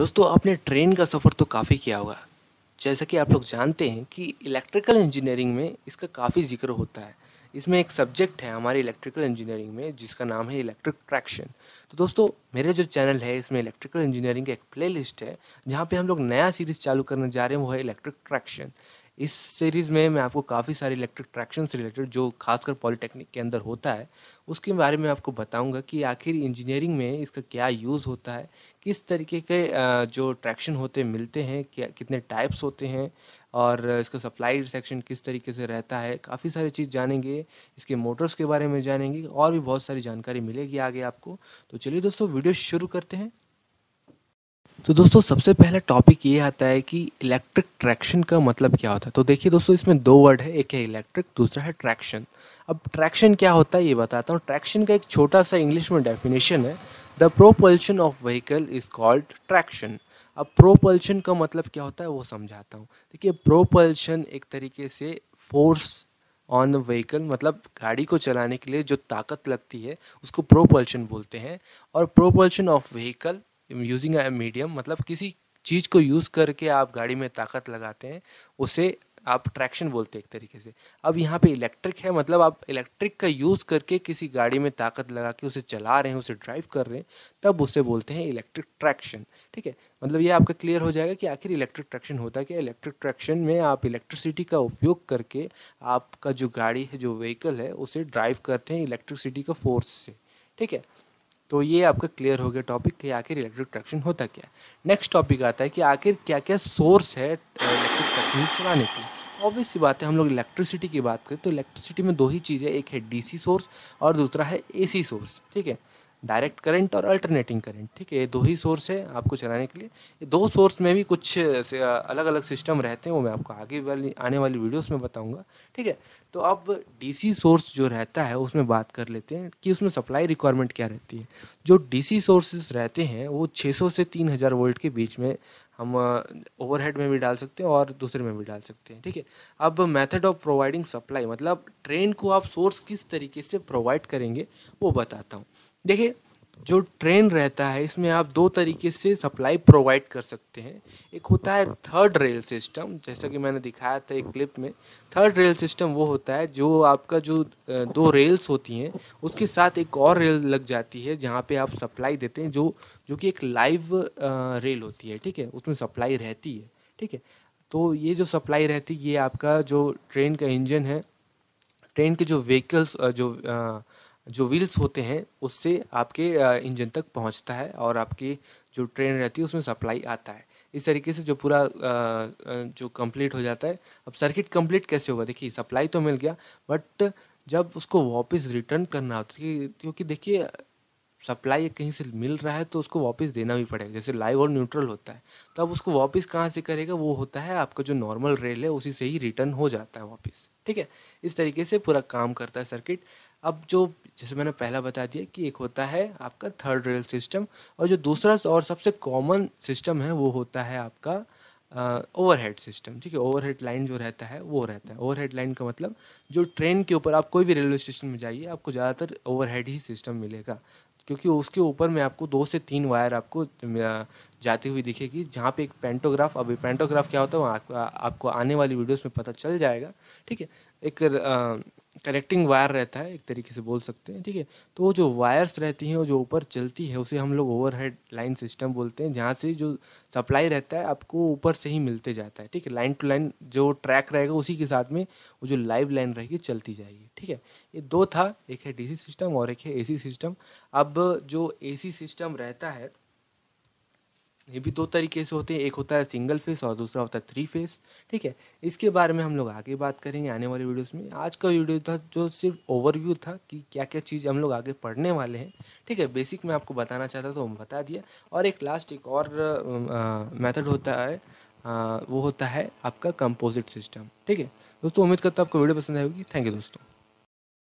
दोस्तों आपने ट्रेन का सफ़र तो काफ़ी किया होगा जैसा कि आप लोग जानते हैं कि इलेक्ट्रिकल इंजीनियरिंग में इसका काफ़ी जिक्र होता है इसमें एक सब्जेक्ट है हमारे इलेक्ट्रिकल इंजीनियरिंग में जिसका नाम है इलेक्ट्रिक ट्रैक्शन तो दोस्तों मेरे जो चैनल है इसमें इलेक्ट्रिकल इंजीनियरिंग का एक प्लेलिस्ट है जहाँ पे हम लोग नया सीरीज़ चालू करने जा रहे हैं वो है इलेक्ट्रिक ट्रैक्शन इस सीरीज़ में मैं आपको काफ़ी सारे इलेक्ट्रिक ट्रैक्शन से रिलेटेड जो खासकर पॉलिटेक्निक के अंदर होता है उसके बारे में आपको बताऊंगा कि आखिर इंजीनियरिंग में इसका क्या यूज़ होता है किस तरीके के जो ट्रैक्शन होते मिलते हैं क्या कितने टाइप्स होते हैं और इसका सप्लाई सेक्शन किस तरीके से रहता है काफ़ी सारी चीज़ जानेंगे इसके मोटर्स के बारे में जानेंगे और भी बहुत सारी जानकारी मिलेगी आगे आपको तो चलिए दोस्तों वीडियो शुरू करते हैं तो दोस्तों सबसे पहला टॉपिक ये आता है कि इलेक्ट्रिक ट्रैक्शन का मतलब क्या होता है तो देखिए दोस्तों इसमें दो वर्ड है एक है इलेक्ट्रिक दूसरा है ट्रैक्शन अब ट्रैक्शन क्या होता है ये बताता हूँ ट्रैक्शन का एक छोटा सा इंग्लिश में डेफिनेशन है the propulsion of vehicle is called traction अब प्रोपल्शन का मतलब क्या होता है वो समझाता हूँ देखिए प्रोपल्शन एक तरीके से फोर्स ऑन व्हीकल मतलब गाड़ी को चलाने के लिए जो ताकत लगती है उसको प्रोपल्शन बोलते हैं और propulsion of vehicle using a medium मतलब किसी चीज़ को यूज़ करके आप गाड़ी में ताकत लगाते हैं उसे आप ट्रैक्शन बोलते हैं एक तरीके से अब यहाँ पे इलेक्ट्रिक है मतलब आप इलेक्ट्रिक का यूज़ करके किसी गाड़ी में ताकत लगा के उसे चला रहे हैं उसे ड्राइव कर रहे हैं तब उसे बोलते हैं इलेक्ट्रिक ट्रैक्शन ठीक है मतलब ये आपका क्लियर हो जाएगा कि आखिर इलेक्ट्रिक ट्रैक्शन होता क्या इलेक्ट्रिक ट्रैक्शन में आप इलेक्ट्रिसिटी का उपयोग करके आपका जो गाड़ी है जो व्हीकल है उसे ड्राइव करते हैं इलेक्ट्रिसिटी का फोर्स से ठीक है तो ये आपका क्लियर हो गया टॉपिक कि आखिर इलेक्ट्रिक ट्रैक्शन होता क्या है नेक्स्ट टॉपिक आता है कि आखिर क्या क्या सोर्स है इलेक्ट्रिक ट्रैक्शन चलाने के लिए ऑब्वियस तो सी बात है हम लोग इलेक्ट्रिसिटी की बात करें तो इलेक्ट्रिसिटी में दो ही चीज़ें एक है डीसी सोर्स और दूसरा है एसी सोर्स ठीक है डायरेक्ट करंट और अल्टरनेटिंग करंट ठीक है ये दो ही सोर्स है आपको चलाने के लिए दो सोर्स में भी कुछ अलग अलग सिस्टम रहते हैं वो मैं आपको आगे वाली आने वाली वीडियोस में बताऊंगा ठीक है तो अब डीसी सोर्स जो रहता है उसमें बात कर लेते हैं कि उसमें सप्लाई रिक्वायरमेंट क्या रहती है जो डीसी सोर्सेस रहते हैं वो 600 से 3000 वोल्ट के बीच में हम ओवरहेड में भी डाल सकते हैं और दूसरे में भी डाल सकते हैं ठीक है अब मेथड ऑफ प्रोवाइडिंग सप्लाई मतलब ट्रेन को आप सोर्स किस तरीके से प्रोवाइड करेंगे वो बताता हूँ देखिए जो ट्रेन रहता है इसमें आप दो तरीके से सप्लाई प्रोवाइड कर सकते हैं एक होता है थर्ड रेल सिस्टम जैसा कि मैंने दिखाया था एक क्लिप में थर्ड रेल सिस्टम वो होता है जो आपका जो दो रेल्स होती हैं उसके साथ एक और रेल लग जाती है जहाँ पे आप सप्लाई देते हैं जो जो कि एक लाइव रेल होती है ठीक है उसमें सप्लाई रहती है ठीक है तो ये जो सप्लाई रहती है ये आपका जो ट्रेन का इंजन है ट्रेन के जो व्हीकल्स जो आ, जो व्हील्स होते हैं उससे आपके इंजन तक पहुंचता है और आपकी जो ट्रेन रहती है उसमें सप्लाई आता है इस तरीके से जो पूरा जो कंप्लीट हो जाता है अब सर्किट कंप्लीट कैसे होगा देखिए सप्लाई तो मिल गया बट जब उसको वापस रिटर्न करना होता है तो क्योंकि देखिए सप्लाई कहीं से मिल रहा है तो उसको वापस देना भी पड़ेगा जैसे लाइव और न्यूट्रल होता है तो अब उसको वापस कहाँ से करेगा वो होता है आपका जो नॉर्मल रेल है उसी से ही रिटर्न हो जाता है वापस ठीक है इस तरीके से पूरा काम करता है सर्किट अब जो जैसे मैंने पहला बता दिया कि एक होता है आपका थर्ड रेल सिस्टम और जो दूसरा और सबसे कॉमन सिस्टम है वो होता है आपका ओवरहेड सिस्टम ठीक है ओवरहेड लाइन जो रहता है वो रहता है ओवरहेड लाइन का मतलब जो ट्रेन के ऊपर आप कोई भी रेलवे स्टेशन में जाइए आपको ज़्यादातर ओवरहेड ही सिस्टम मिलेगा क्योंकि उसके ऊपर में आपको दो से तीन वायर आपको जाती हुई दिखेगी जहाँ पे एक पेंटोग्राफ अभी पेंटोग्राफ क्या होता है वहाँ आपको आने वाली वीडियोस में पता चल जाएगा ठीक है एक कनेक्टिंग वायर रहता है एक तरीके से बोल सकते हैं ठीक है तो वो जो वायर्स रहती हैं वो जो ऊपर चलती है उसे हम लोग ओवरहेड लाइन सिस्टम बोलते हैं जहाँ से जो सप्लाई रहता है आपको ऊपर से ही मिलते जाता है ठीक है लाइन टू लाइन जो ट्रैक रहेगा उसी के साथ में वो जो लाइव लाइन रहेगी चलती जाएगी ठीक है ये दो था एक है डी सिस्टम और एक है ए सिस्टम अब जो ए सिस्टम रहता है ये भी दो तरीके से होते हैं एक होता है सिंगल फेस और दूसरा होता है थ्री फेस ठीक है इसके बारे में हम लोग आगे बात करेंगे आने वाले वीडियोस में आज का वीडियो था जो सिर्फ ओवरव्यू था कि क्या क्या चीज़ हम लोग आगे पढ़ने वाले हैं ठीक है बेसिक मैं आपको बताना चाहता तो हम बता दिया और एक लास्ट एक और मैथड होता है आ, वो होता है आपका कंपोजिट सिस्टम ठीक है दोस्तों उम्मीद करता हूँ आपको वीडियो पसंद आएगी थैंक यू दोस्तों